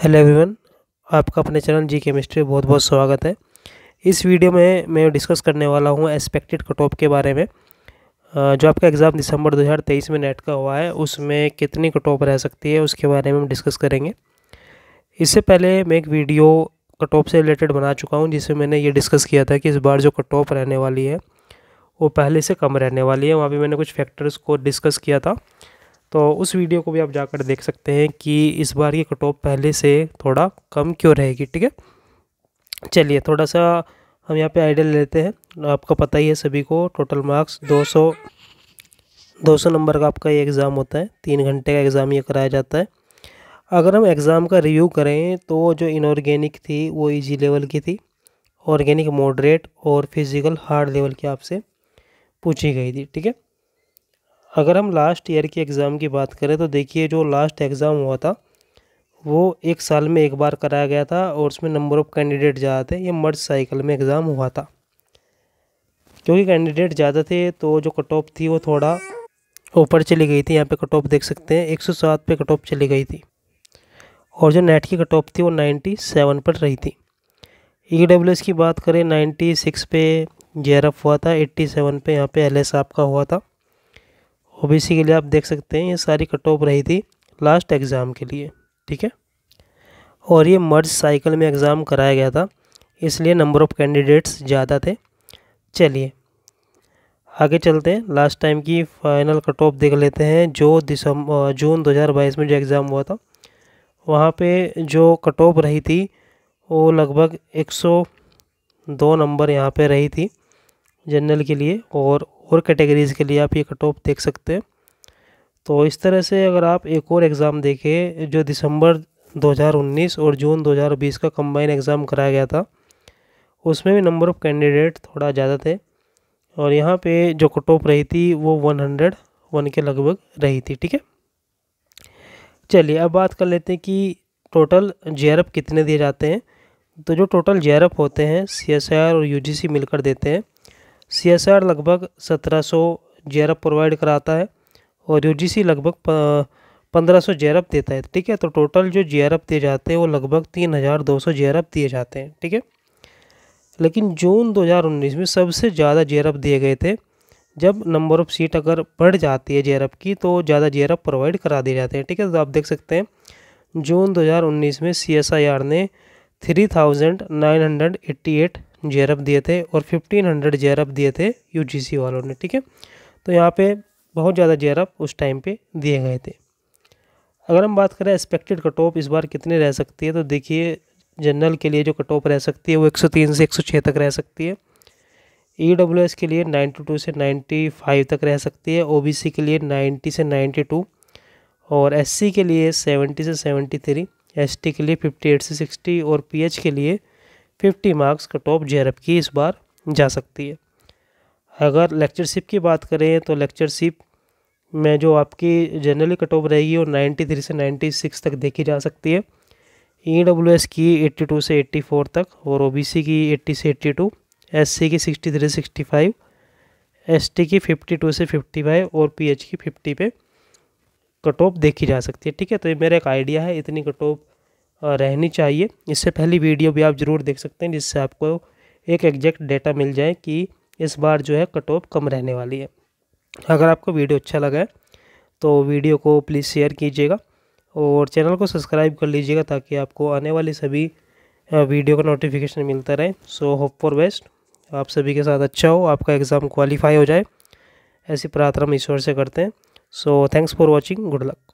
hello everyone आपका अपने channel जी chemistry बहुत बहुत स्वागत है इस वीडियो में मैं डिस्कस करने वाला हूँ एक्सपेक्टेड कट ऑफ के बारे में जो आपका एग्ज़ाम दिसंबर 2023 में नेट का हुआ है उसमें कितनी कट ऑफ रह सकती है उसके बारे में हम डिस्कस करेंगे इससे पहले मैं एक वीडियो कट ऑफ से रिलेटेड बना चुका हूँ जिसमें मैंने ये डिस्कस किया था कि इस बार जो कट ऑफ रहने वाली है वो पहले से कम रहने वाली है वहाँ पर मैंने कुछ फैक्टर्स को डिस्कस किया था तो उस वीडियो को भी आप जाकर देख सकते हैं कि इस बार ये कटॉप पहले से थोड़ा कम क्यों रहेगी ठीक है चलिए थोड़ा सा हम यहाँ पे आइडिया लेते हैं आपका पता ही है सभी को टोटल मार्क्स 200 200 नंबर का आपका ये एग्ज़ाम होता है तीन घंटे का एग्ज़ाम ये कराया जाता है अगर हम एग्ज़ाम का रिव्यू करें तो जो इनऑर्गेनिक थी वो इजी लेवल की थी ऑर्गेनिक मॉडरेट और फिज़िकल हार्ड लेवल की आपसे पूछी गई थी ठीक है अगर हम लास्ट ईयर के एग्ज़ाम की बात करें तो देखिए जो लास्ट एग्ज़ाम हुआ था वो एक साल में एक बार कराया गया था और उसमें नंबर ऑफ़ कैंडिडेट ज़्यादा थे ये मर्ज साइकिल में एग्ज़ाम हुआ था क्योंकि कैंडिडेट ज़्यादा थे तो जो कट ऑफ थी वो थोड़ा ऊपर चली गई थी यहाँ पे कट ऑफ देख सकते हैं 107 पे कट ऑफ चली गई थी और जो नेट की कट ऑफ थी वो 97 पर रही थी ई e की बात करें 96 पे जे हुआ था 87 पे यहाँ पे एल आपका हुआ था ओबीसी के लिए आप देख सकते हैं ये सारी कट ऑफ रही थी लास्ट एग्ज़ाम के लिए ठीक है और ये मर्ज साइकिल में एग्ज़ाम कराया गया था इसलिए नंबर ऑफ़ कैंडिडेट्स ज़्यादा थे चलिए आगे चलते हैं लास्ट टाइम की फाइनल कट ऑफ देख लेते हैं जो दिसंबर जून 2022 में जो एग्ज़ाम हुआ था वहाँ पे जो कट ऑफ रही थी वो लगभग 102 नंबर यहाँ पे रही थी जनरल के लिए और और कैटेगरीज़ के लिए आप ये कट ऑफ देख सकते हैं तो इस तरह से अगर आप एक और एग्ज़ाम देखें जो दिसंबर 2019 और जून 2020 का कंबाइन एग्ज़ाम कराया गया था उसमें भी नंबर ऑफ़ कैंडिडेट थोड़ा ज़्यादा थे और यहाँ पे जो कट ऑफ रही थी वो हंड्रेड वन के लगभग रही थी ठीक है चलिए अब बात कर लेते हैं कि टोटल जे कितने दिए जाते हैं तो जो टोटल जे होते हैं सी और यू मिलकर देते हैं सी एस आर लगभग सत्रह सौ जेरब प्रोवाइड कराता है और यू जी सी लगभग पंद्रह सौ जेरब देता है ठीक है तो टोटल जो एफ दिए जाते हैं वो लगभग तीन हज़ार दो सौ जेरब दिए जाते हैं ठीक है लेकिन जून दो हज़ार उन्नीस में सबसे ज़्यादा जेरब दिए गए थे जब नंबर ऑफ़ सीट अगर बढ़ जाती है जेरब की तो ज़्यादा जेरब प्रोवाइड करा दिए जाते हैं ठीक है तो आप देख सकते हैं जून उन्नीस में सी ने three thousand nine hundred eighty eight जे दिए थे और फिफ्टीन हंड्रेड जेरअप दिए थे यू वालों ने ठीक है तो यहाँ पे बहुत ज़्यादा जे उस टाइम पे दिए गए थे अगर हम बात करें एक्सपेक्टेड कट ऑफ इस बार कितनी रह सकती है तो देखिए जनरल के लिए जो कट ऑफ रह सकती है वो 103 से 106 तक रह सकती है ई डब्ल्यू एस के लिए टू से फाइव तक रह सकती है ओ बी सी के लिए नाइन्टी से टू और एस सी के लिए सेवेंटी से थ्री एस टी के लिए एट से सिक्सटी और पी एच के लिए 50 मार्क्स का टॉप जे की इस बार जा सकती है अगर लेक्चरशिप की बात करें तो लेक्चरशिप में जो आपकी जनरली कट ऑफ रहेगी वो 93 से 96 तक देखी जा सकती है ई डब्ल्यू एस की 82 से 84 तक और ओ बी सी की 80 से 82, एस सी की 63 से 65, एस टी की 52 से 55 और पी एच की 50 पे कट ऑफ देखी जा सकती है ठीक है तो ये मेरा एक आइडिया है इतनी कट ऑफ रहनी चाहिए इससे पहली वीडियो भी आप ज़रूर देख सकते हैं जिससे आपको एक एग्जैक्ट डेटा मिल जाए कि इस बार जो है कट ऑफ कम रहने वाली है अगर आपको वीडियो अच्छा लगा है तो वीडियो को प्लीज़ शेयर कीजिएगा और चैनल को सब्सक्राइब कर लीजिएगा ताकि आपको आने वाली सभी वीडियो का नोटिफिकेशन मिलता रहे सो होप फॉर बेस्ट आप सभी के साथ अच्छा हो आपका एग्ज़ाम क्वालिफाई हो जाए ऐसी प्रार्थना हम ईश्वर से करते हैं so thanks for watching good luck